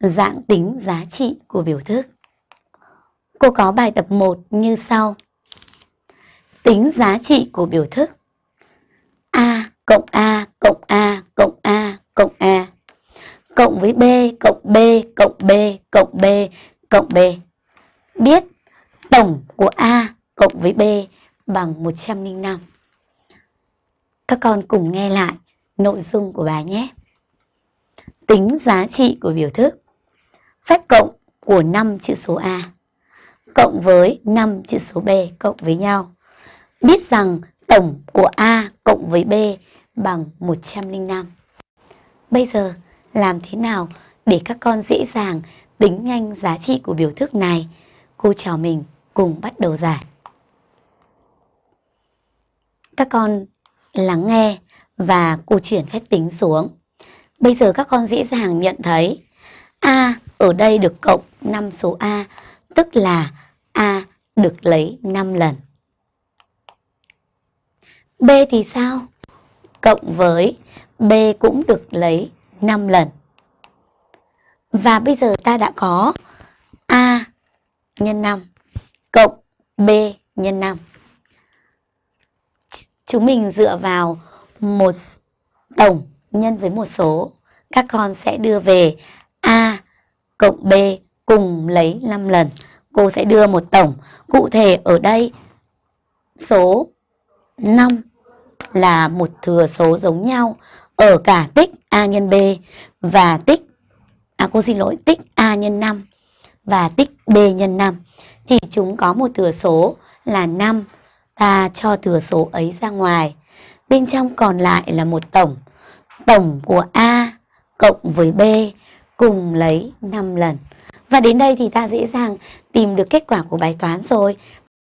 dạng tính giá trị của biểu thức. Cô có bài tập 1 như sau. Tính giá trị của biểu thức. A cộng A cộng A cộng A cộng A cộng với B cộng B cộng B cộng B cộng B. Biết tổng của A cộng với B bằng 105. Các con cùng nghe lại nội dung của bài nhé. Tính giá trị của biểu thức phép cộng của 5 chữ số A cộng với 5 chữ số B cộng với nhau. Biết rằng tổng của A cộng với B bằng 105. Bây giờ làm thế nào để các con dễ dàng tính nhanh giá trị của biểu thức này? Cô trò mình cùng bắt đầu giải. Các con lắng nghe và cô chuyển phép tính xuống. Bây giờ các con dễ dàng nhận thấy A ở đây được cộng 5 số A, tức là A được lấy 5 lần. B thì sao? Cộng với B cũng được lấy 5 lần. Và bây giờ ta đã có A nhân 5 cộng B nhân 5. Chúng mình dựa vào một tổng nhân với một số, các con sẽ đưa về A cộng B cùng lấy 5 lần. Cô sẽ đưa một tổng. Cụ thể ở đây số 5 là một thừa số giống nhau ở cả tích A nhân B và tích à cô xin lỗi tích A nhân 5 và tích B nhân 5 thì chúng có một thừa số là 5 ta cho thừa số ấy ra ngoài. Bên trong còn lại là một tổng. Tổng của A cộng với B cùng lấy 5 lần. Và đến đây thì ta dễ dàng tìm được kết quả của bài toán rồi.